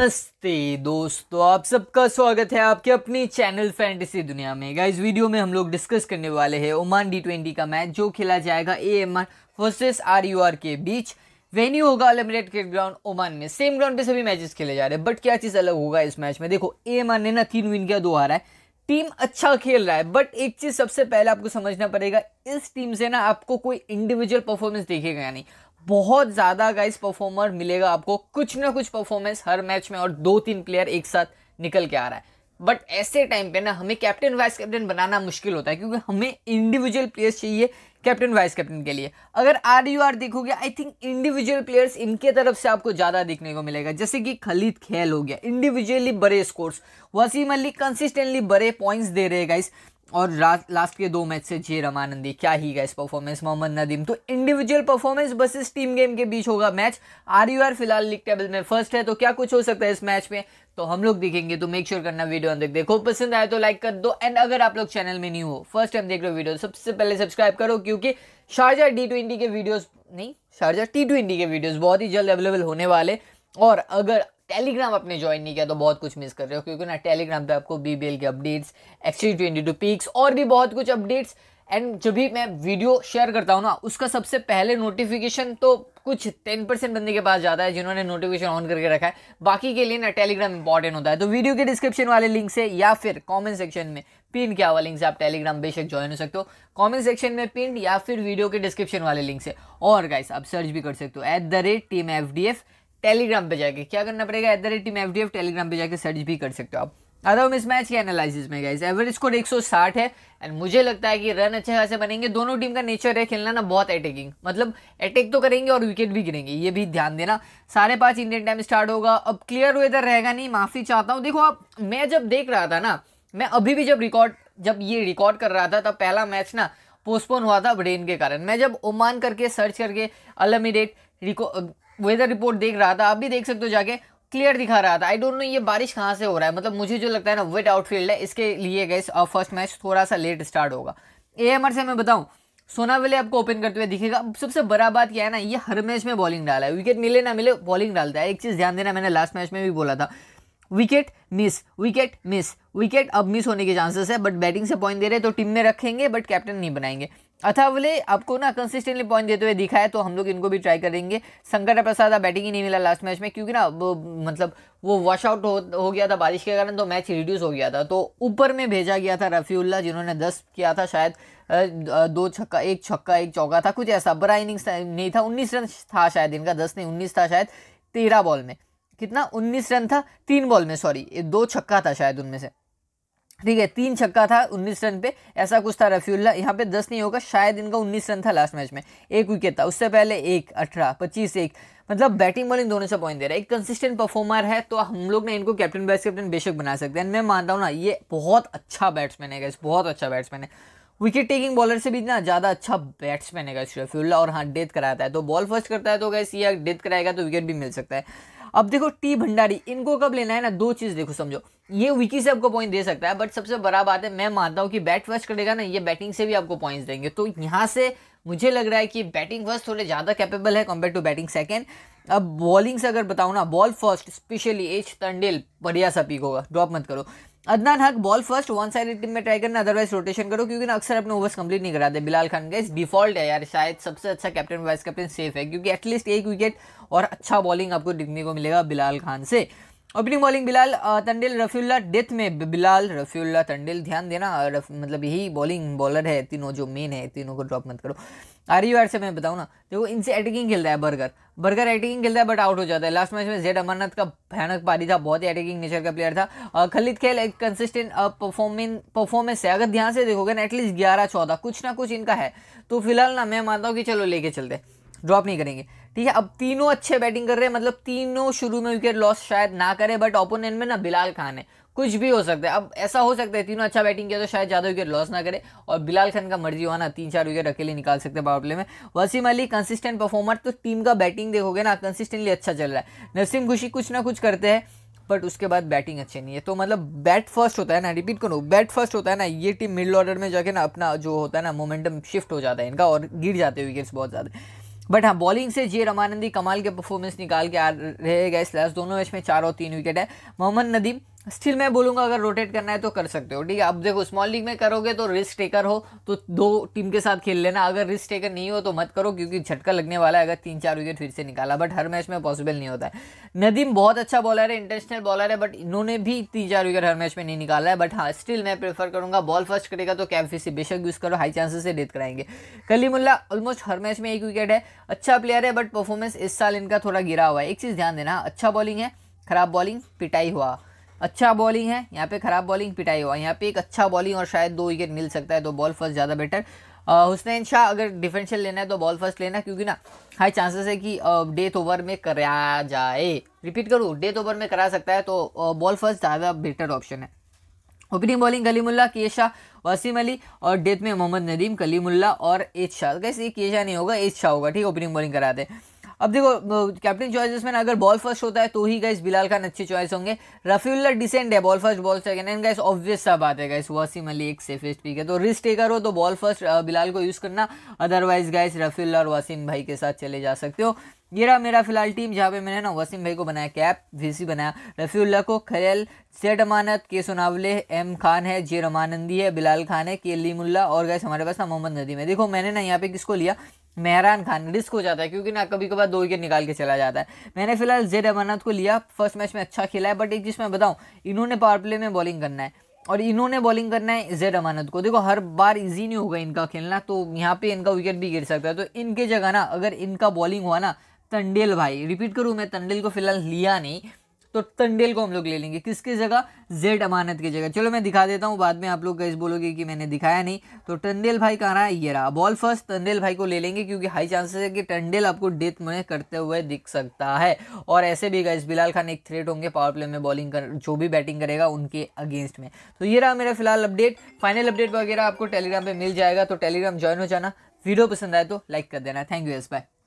नमस्ते दोस्तों आप सबका स्वागत है आपके अपनी चैनल फैंटेसी दुनिया में इस वीडियो में हम लोग डिस्कस करने वाले हैं ओमान डी ट्वेंटी का मैच जो खेला जाएगा A M R versus R U R के बीच वेन्यू होगा अलिमिनेट क्रिकेट ग्राउंड ओमान में सेम ग्राउंड पे सभी मैचेस खेले जा रहे हैं बट क्या चीज़ अलग होगा इस मैच में देखो ए एम आर ने ना तीन विन किया दो हारा है टीम अच्छा खेल रहा है बट एक चीज़ सबसे पहले आपको समझना पड़ेगा इस टीम से ना आपको कोई इंडिविजुअल परफॉर्मेंस देखेगा नहीं बहुत ज़्यादा गाइस परफॉर्मर मिलेगा आपको कुछ ना कुछ परफॉर्मेंस हर मैच में और दो तीन प्लेयर एक साथ निकल के आ रहा है बट ऐसे टाइम पे ना हमें कैप्टन वाइस कैप्टन बनाना मुश्किल होता है क्योंकि हमें इंडिविजुअल प्लेयर्स चाहिए कैप्टन वाइस कैप्टन के लिए अगर आर यू आर देखोगे आई थिंक इंडिविजुअल प्लेयर्स इनके तरफ से आपको ज़्यादा देखने को मिलेगा जैसे कि खलीद खेल हो गया इंडिविजुअली बड़े स्कोर्स वसीम अली कंसिस्टेंटली बड़े पॉइंट्स दे रहे गाइस और लास्ट के दो मैच से जे रमानंदी क्या ही गैस परफॉर्मेंस मोहम्मद नदीम तो इंडिविजुअल परफॉर्मेंस इस टीम गेम के बीच होगा मैच आर यू आर फिलहाल लीग टेबल में फर्स्ट है तो क्या कुछ हो सकता है इस मैच में तो हम लोग देखेंगे तो मेक श्योर करना वीडियो अंदर देखो पसंद आए तो लाइक कर दो एंड अगर आप लोग चैनल में नहीं हो फर्स्ट टाइम देख रहे हो वीडियो तो सबसे पहले सब्सक्राइब करो क्योंकि शारजा डी ट्वेंटी के वीडियोज़ नहीं शारजा टी ट्वेंटी के वीडियोज़ बहुत ही जल्द अवेलेबल होने वाले और अगर टेलीग्राम आपने ज्वाइन नहीं किया तो बहुत कुछ मिस कर रहे हो क्योंकि ना टेलीग्राम पे आपको बी के updates extra twenty two picks और भी बहुत कुछ अपडेट्स एंड जब भी मैं वीडियो शेयर करता हूँ ना उसका सबसे पहले नोटिफिकेशन तो कुछ टेन परसेंट बंदे के पास जाता है जिन्होंने नोटिफिकेशन ऑन करके रखा है बाकी के लिए ना टेलीग्राम इंपॉर्टेंट होता है तो वीडियो के डिस्क्रिप्शन वाले लिंक से या फिर कमेंट सेक्शन में पिन क्या हुआ लिंक से आप टेलीग्राम बेशक ज्वाइन हो सकते हो कमेंट सेक्शन में पिन या फिर वीडियो के डिस्क्रिप्शन वाले लिंक से और गाइस आप सर्च भी कर सकते हो at the rate team F D F Telegram पे जाके क्या करना पड़ेगा at the rate team F D F Telegram पे जाके सर्च भी कर सकते हो आप आता हूँ इस मैच के एनालिसिस में गाइस एवरेज स्कोर 160 है एंड मुझे लगता है कि रन अच्छे खासे बनेंगे दोनों टीम का नेचर है खेलना ना बहुत अटैकिंग मतलब अटैक तो करेंगे और विकेट भी गिरेंगे ये भी ध्यान देना साढ़े पाँच इंडियन टाइम स्टार्ट होगा अब क्लियर वेदर रहेगा नहीं माफ़ी चाहता हूँ देखो आप मैं जब देख रहा था ना मैं अभी भी जब रिकॉर्ड जब ये रिकॉर्ड कर रहा था तब पहला मैच ना पोस्टपोन हुआ था रेन के कारण मैं जब ओमान करके सर्च करके अलमिडेट रिको वेदर रिपोर्ट देख रहा था आप भी देख सकते हो जाके क्लियर दिखा रहा था आई डोंट नो ये बारिश कहाँ से हो रहा है मतलब मुझे जो लगता है ना वेट आउटफील्ड है इसके लिए गए फर्स्ट मैच थोड़ा सा लेट स्टार्ट होगा ए से मैं बताऊँ सोना वेले आपको ओपन करते हुए दिखेगा सबसे बड़ा बात क्या है ना ये हर मैच में बॉलिंग डाला है विकेट मिले ना मिले बॉलिंग डालता है एक चीज़ ध्यान देना मैंने लास्ट मैच में भी बोला था wicket miss wicket miss wicket अब मिस होने के चांसेस है बट बैटिंग से पॉइंट दे रहे हैं तो टीम में रखेंगे बट कैप्टन नहीं बनाएंगे अथावले अच्छा, आपको ना कंसिस्टेंटली पॉइंट देते हुए दिखा है तो हम लोग इनको भी ट्राई करेंगे शंकर प्रसाद बैटिंग ही नहीं मिला लास्ट मैच में क्योंकि ना वो मतलब वो वॉश आउट हो, हो गया था बारिश के कारण तो मैच रिड्यूस हो गया था तो ऊपर में भेजा गया था रफ़ीउल्ला जिन्होंने दस किया था शायद दो छक्का एक छक्का एक चौका था कुछ ऐसा बड़ा इनिंग्स नहीं था उन्नीस रन था शायद इनका दस नहीं उन्नीस था शायद तेरह बॉल में कितना उन्नीस रन था तीन बॉल में सॉरी दो छक्का था शायद उनमें से ठीक है तीन छक्का था 19 रन पे ऐसा कुछ था रफीउल्ला यहाँ पे 10 नहीं होगा शायद इनका 19 रन था लास्ट मैच में एक विकेट था उससे पहले एक अठारह पच्चीस एक मतलब बैटिंग बॉलिंग दोनों से पॉइंट दे रहा है एक कंसिस्टेंट परफॉर्मर है तो हम लोग ने इनको कैप्टन वाइस कैप्टन बेशक बना सकते हैं मैं मानता हूँ ना ये बहुत अच्छा बैट्समैन है बहुत अच्छा बैट्समैन है विकेट टेकिंग बॉलर से भी इतना ज़्यादा अच्छा बैट्समैन है गैस रफीउल्ला और हाँ डेथ कराता है तो बॉल फर्स्ट करता है तो गैस ये डेथ कराएगा तो विकेट भी मिल सकता है अब देखो टी भंडारी इनको कब लेना है ना दो चीज़ देखो समझो ये विकी से आपको पॉइंट दे सकता है बट सबसे बड़ा बात है मैं मानता हूँ कि बैट फर्स्ट करेगा ना ये बैटिंग से भी आपको पॉइंट्स देंगे तो यहाँ से मुझे लग रहा है कि बैटिंग फर्स्ट थोड़े ज़्यादा कैपेबल है कंपेयर टू बैटिंग सेकेंड अब बॉलिंग से अगर बताऊँ ना ball first specially H Tandel बढ़िया सा पीक होगा ड्रॉप मत करो Adnan Haq ball first one side team में ट्राई करना अदरवाइज रोटेशन करो क्योंकि ना अक्सर अपने ओवर्स कंप्लीट नहीं कराते बिलाल खान का इस डिफॉल्ट है यार शायद सबसे अच्छा कैप्टन वाइस कैप्टन सेफ है क्योंकि एटलीस्ट एक विकेट और अच्छा बॉलिंग आपको दिखने को मिलेगा बिलाल खान से opening bowling Bilal Tandel Rafiulla death में बिलाल रफ़ील्ला तंडिल ध्यान देना रफ, मतलब यही बॉलिंग बॉलर है तीनों जो मेन है तीनों को ड्रॉप मत करो आर यू आर से मैं बताऊँ ना देखो इनसे अटैकिंग खेलता है बर्गर बर्गर एटिकिंग खेलता है बट आउट हो जाता है लास्ट मैच में जेड अमरनाथ का भयानक पारी था बहुत ही अटैकिंग नेचर का प्लेयर था uh, खलित खेल एक कंसिस्टेंट परफॉर्मिंग परफॉर्मेंस है अगर ध्यान से देखोगे ना एटलीस्ट ग्यारह चौदह कुछ ना कुछ इनका है तो फिलहाल ना मैं मानता हूँ कि चलो लेके चलते ड्रॉप नहीं करेंगे ठीक है अब तीनों अच्छे बैटिंग कर रहे हैं मतलब तीनों शुरू में विकेट लॉस शायद ना करें बट ओपोनेंट में ना बिलाल खान है कुछ भी हो सकता है अब ऐसा हो सकता है तीनों अच्छा बैटिंग किया तो शायद ज़्यादा विकेट लॉस ना करे और बिलाल खान का मर्जी हुआ ना तीन चार विकेट अकेले निकाल सकते हैं पावर प्ले में वसीम अली कंसिस्टेंट परफॉर्मर तो टीम का बैटिंग देखोगे ना कंसिस्टेंटली अच्छा चल रहा है नसीम खुशी कुछ ना कुछ करते हैं बट उसके बाद बैटिंग अच्छी नहीं है तो मतलब बैट फर्स्ट होता है ना रिपीट करो बैट फर्स्ट होता है ना ये टीम मिडल ऑर्डर में जाके ना अपना जो होता है ना मोमेंटम शिफ्ट हो जाता है इनका और गिर जाते हैं विकेट्स बहुत ज़्यादा बट हाँ बॉलिंग से जे रमानंदी कमाल के परफॉर्मेंस निकाल के आ रहे गए इस दोनों मैच में चार और तीन विकेट है मोहम्मद नदीम स्टिल मैं बोलूँगा अगर रोटेट करना है तो कर सकते हो ठीक है अब देखो स्मॉल लीग में करोगे तो रिस्क टेकर हो तो दो टीम के साथ खेल लेना अगर रिस्क टेकर नहीं हो तो मत करो क्योंकि झटका लगने वाला है अगर तीन चार विकेट फिर से निकाला बट हर मैच में पॉसिबल नहीं होता है नदीम बहुत अच्छा बॉलर है इंटरनेशनल बॉलर है बट इन्होंने भी तीन चार विकेट हर मैच में नहीं निकाला है बट हाँ स्टिल मैं प्रेफर करूँगा बॉल फर्स्ट करेगा तो कैब फिर बेशक यूज़ करो हाई चांसेस से डेथ कराएंगे कलीमुल्ला ऑलमोस्ट हर मैच में एक विकेट है अच्छा प्लेयर है बट परफॉर्मेंस इस साल इनका थोड़ा गिरा हुआ है एक चीज़ ध्यान देना अच्छा बॉलिंग है खराब बॉलिंग पिटाई हुआ अच्छा बॉलिंग है यहाँ पे ख़राब बॉलिंग पिटाई हुआ यहाँ पे एक अच्छा बॉलिंग और शायद दो विकेट मिल सकता है तो बॉल फर्स्ट ज़्यादा बेटर हुसनैन शाह अगर डिफेंशियल लेना है तो बॉल फर्स्ट लेना क्योंकि ना हाई चांसेस है कि डेथ ओवर में कराया जाए रिपीट करूँ डेथ ओवर में करा सकता है तो बॉल फर्स्ट ज़्यादा बेटर ऑप्शन है ओपनिंग बॉलिंग कलीमुल्ला शाह वसीम अली और डेथ में मोहम्मद नदीम कलीमुल्ला और एज शाह कैसे तो शाह नहीं होगा एज शाह होगा ठीक ओपनिंग बॉलिंग कराते हैं अब देखो कैप्टन चॉइसेस में अगर बॉल फर्स्ट होता है तो ही गाइस बिलाल खान अच्छे चॉइस होंगे रफीउल्ला डिसेंड है ball first ball second and guys obvious सा बात है गाइस वसीम अली एक सेफेस्ट पिक है तो रिस्क टेकर हो तो बॉल फर्स्ट बिलाल को यूज़ करना अदरवाइज गाइस रफीउल्ला और वसीम भाई के साथ चले जा सकते हो ये रहा मेरा फिलहाल टीम जहाँ पे मैंने ना वसीम भाई को बनाया कैप वीसी बनाया रफ़ीउल्ला को खलेल सेट अमानत के सोनावले एम खान है जे रमानंदी है बिलाल खान है के लीमुल्ला और गैस हमारे पास ना मोहम्मद नदीम है देखो मैंने ना यहाँ पे किसको लिया मेहरान खान रिस्क हो जाता है क्योंकि ना कभी कभार दो विकेट निकाल के चला जाता है मैंने फिलहाल जेड अमरनाथ को लिया फर्स्ट मैच में अच्छा खेला है बट एक चीज़ मैं बताऊँ इन्होंने पावर प्ले में बॉलिंग करना है और इन्होंने बॉलिंग करना है जेड अमानत को देखो हर बार इजी नहीं होगा इनका खेलना तो यहाँ पे इनका विकेट भी गिर सकता है तो इनके जगह ना अगर इनका बॉलिंग हुआ ना तंडेल भाई रिपीट करूँ मैं तंडेल को फिलहाल लिया नहीं तो टंडेल को हम लोग ले लेंगे किसकी जगह जेड अमानत की जगह चलो मैं दिखा देता हूँ बाद में आप लोग गैस बोलोगे कि मैंने दिखाया नहीं तो टंडेल भाई कहाँ रहा है ये रहा बॉल फर्स्ट टंडेल भाई को ले लेंगे क्योंकि हाई चांसेस है कि टंडेल आपको डेथ में करते हुए दिख सकता है और ऐसे भी गैस बिलाल खान एक थ्रेट होंगे पावर प्ले में बॉलिंग कर जो भी बैटिंग करेगा उनके अगेंस्ट में तो ये रहा मेरा फिलहाल अपडेट फाइनल अपडेट वगैरह आपको टेलीग्राम पर मिल जाएगा तो टेलीग्राम ज्वाइन हो जाना वीडियो पसंद आए तो लाइक कर देना थैंक यू यस बाय